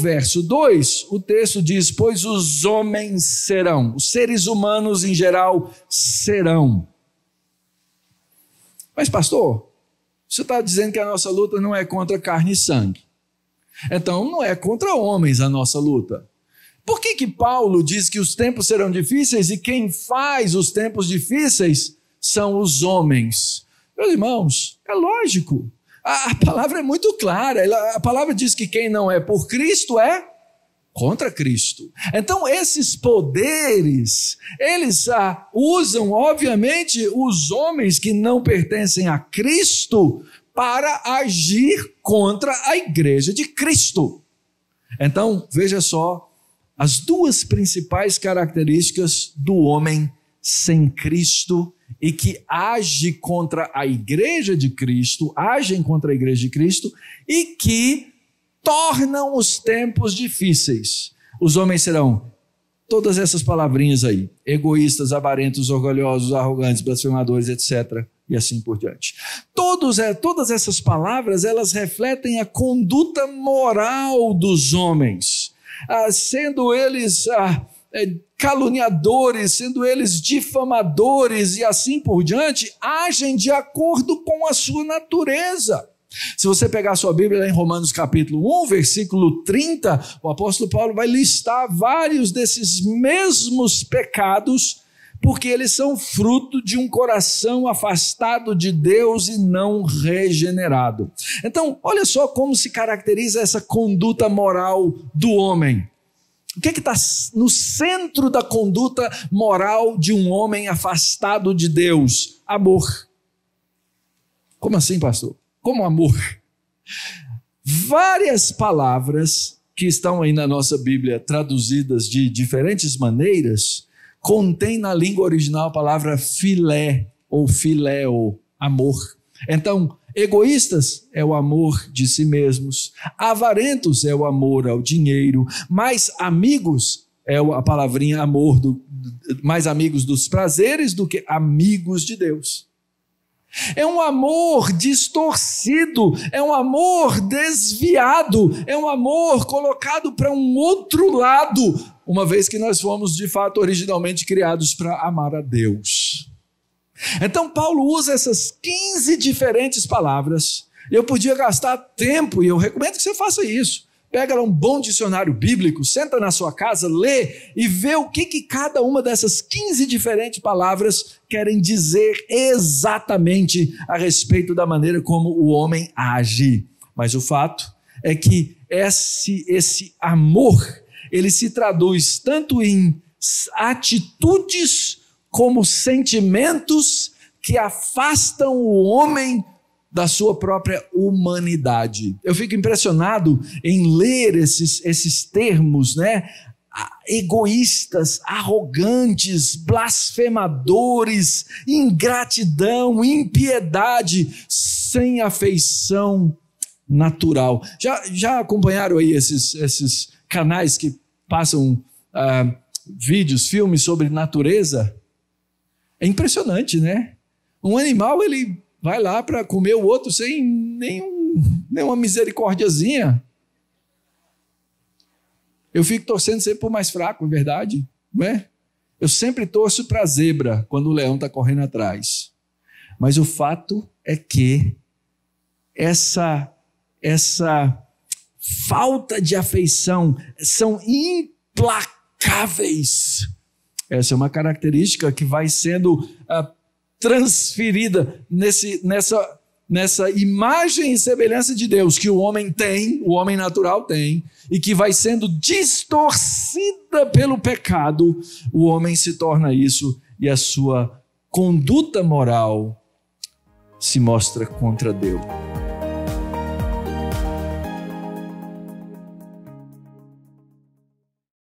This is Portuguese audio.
verso 2, o texto diz: Pois os homens serão, os seres humanos em geral serão. Mas, pastor, você está dizendo que a nossa luta não é contra carne e sangue. Então, não é contra homens a nossa luta. Por que, que Paulo diz que os tempos serão difíceis e quem faz os tempos difíceis são os homens? Meus irmãos, é lógico. A, palavra é muito clara. a palavra diz que quem não é por Cristo é contra Cristo. Então, esses poderes, eles usam, obviamente, os homens que não pertencem a Cristo para agir contra a igreja de Cristo. Então, veja só as duas principais características do homem sem Cristo e que age contra a igreja de Cristo, agem contra a igreja de Cristo e que tornam os tempos difíceis. Os homens serão todas essas palavrinhas aí: egoístas, avarentos, orgulhosos, arrogantes, blasfemadores, etc. E assim por diante. Todos, é, todas essas palavras elas refletem a conduta moral dos homens, ah, sendo eles ah, eh, caluniadores, sendo eles difamadores e assim por diante, agem de acordo com a sua natureza. Se você pegar sua Bíblia em Romanos capítulo 1, versículo 30, o apóstolo Paulo vai listar vários desses mesmos pecados, porque eles são fruto de um coração afastado de Deus e não regenerado. Então, olha só como se caracteriza essa conduta moral do homem. O que é está no centro da conduta moral de um homem afastado de Deus? Amor. Como assim, pastor? Como amor? Várias palavras que estão aí na nossa Bíblia traduzidas de diferentes maneiras contêm na língua original a palavra filé ou filéu, amor. Então, Egoístas é o amor de si mesmos, avarentos é o amor ao dinheiro, mais amigos é a palavrinha amor, do, mais amigos dos prazeres do que amigos de Deus. É um amor distorcido, é um amor desviado, é um amor colocado para um outro lado, uma vez que nós fomos de fato originalmente criados para amar a Deus. Então, Paulo usa essas 15 diferentes palavras. Eu podia gastar tempo, e eu recomendo que você faça isso. Pega um bom dicionário bíblico, senta na sua casa, lê e vê o que, que cada uma dessas 15 diferentes palavras querem dizer exatamente a respeito da maneira como o homem age. Mas o fato é que esse, esse amor, ele se traduz tanto em atitudes como sentimentos que afastam o homem da sua própria humanidade. Eu fico impressionado em ler esses, esses termos, né? Egoístas, arrogantes, blasfemadores, ingratidão, impiedade, sem afeição natural. Já, já acompanharam aí esses, esses canais que passam ah, vídeos, filmes sobre natureza? É impressionante, né? Um animal, ele vai lá para comer o outro sem nenhum, nenhuma misericórdiazinha. Eu fico torcendo sempre por mais fraco, é verdade, não é? Eu sempre torço para a zebra quando o leão está correndo atrás. Mas o fato é que essa essa falta de afeição são implacáveis essa é uma característica que vai sendo ah, transferida nesse, nessa, nessa imagem e semelhança de Deus que o homem tem, o homem natural tem, e que vai sendo distorcida pelo pecado, o homem se torna isso e a sua conduta moral se mostra contra Deus.